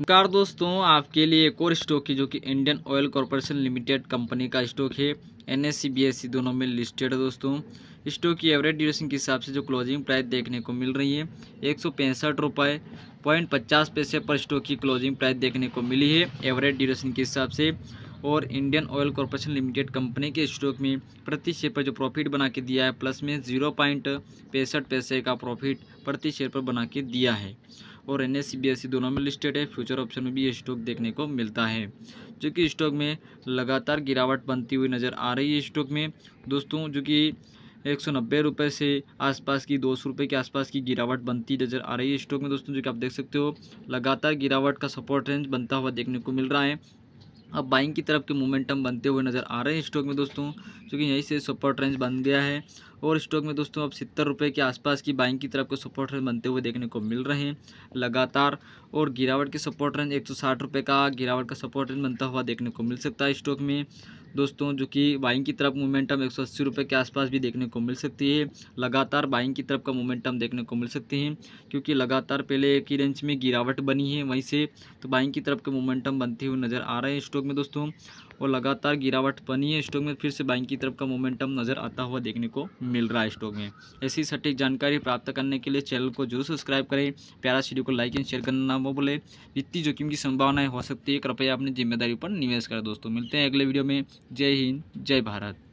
नमस्कार दोस्तों आपके लिए एक और स्टॉक है जो कि Indian Oil Corporation Limited company का स्टॉक है एन एस e, e दोनों में लिस्टेड है दोस्तों स्टॉक की एवरेज ड्यूरेशन के हिसाब से जो क्लोजिंग प्राइस देखने को मिल रही है एक सौ पैंसठ रुपये पॉइंट पचास पैसे पर स्टॉक की क्लोजिंग प्राइस देखने को मिली है एवरेज ड्यूरेशन के हिसाब से और Indian Oil Corporation Limited company के स्टॉक में प्रति शेयर पर जो प्रॉफिट बना के दिया है प्लस में जीरो पॉइंट पैंसठ पैसे का प्रॉफिट प्रति शेयर पर बना के दिया है और एन एस दोनों में लिस्टेड है फ्यूचर ऑप्शन में भी ये स्टॉक देखने को मिलता है जो कि स्टॉक में लगातार गिरावट बनती हुई नज़र आ रही है स्टॉक में दोस्तों जो कि एक सौ नब्बे रुपये से आसपास की दो सौ रुपये के आसपास की गिरावट बनती नज़र आ रही है स्टॉक में दोस्तों जो कि आप देख सकते हो लगातार गिरावट का सपोर्ट रेंज बनता हुआ देखने को मिल रहा है अब बाइंग की तरफ के मोमेंटम बनते हुए नज़र आ रहे हैं स्टॉक में दोस्तों क्योंकि यहीं से सपोर्ट रेंज बन गया है और स्टॉक में दोस्तों अब सत्तर रुपये के आसपास की बाइंग की तरफ के सपोर्ट रेंज बनते हुए देखने को मिल रहे हैं लगातार और गिरावट के सपोर्ट रेंज एक सौ का गिरावट का सपोर्ट रेंज बनता हुआ देखने को मिल सकता है स्टॉक में दोस्तों जो कि बाइंग की तरफ मोमेंटम एक सौ के आसपास भी देखने को मिल सकती है लगातार बाइंग की तरफ का मोमेंटम देखने को मिल सकती है क्योंकि लगातार पहले एक ही रेंज में गिरावट बनी है वहीं से तो बाइंग की तरफ के मोमेंटम बनते हुए नज़र आ रहे हैं स्टॉक में दोस्तों और लगातार गिरावट बनी है स्टॉक में फिर से बाइंग की तरफ का मोमेंटम नज़र आता हुआ देखने को मिल रहा है स्टॉक में ऐसी सटीक जानकारी प्राप्त करने के लिए चैनल को जरूर सब्सक्राइब करें प्यारा वीडियो को लाइक एंड शेयर करना ना वो बोले वित्तीय जोखिम की संभावनाएं हो सकती है कृपया अपनी जिम्मेदारी पर निवेश करें दोस्तों मिलते हैं अगले वीडियो में जय हिंद जय भारत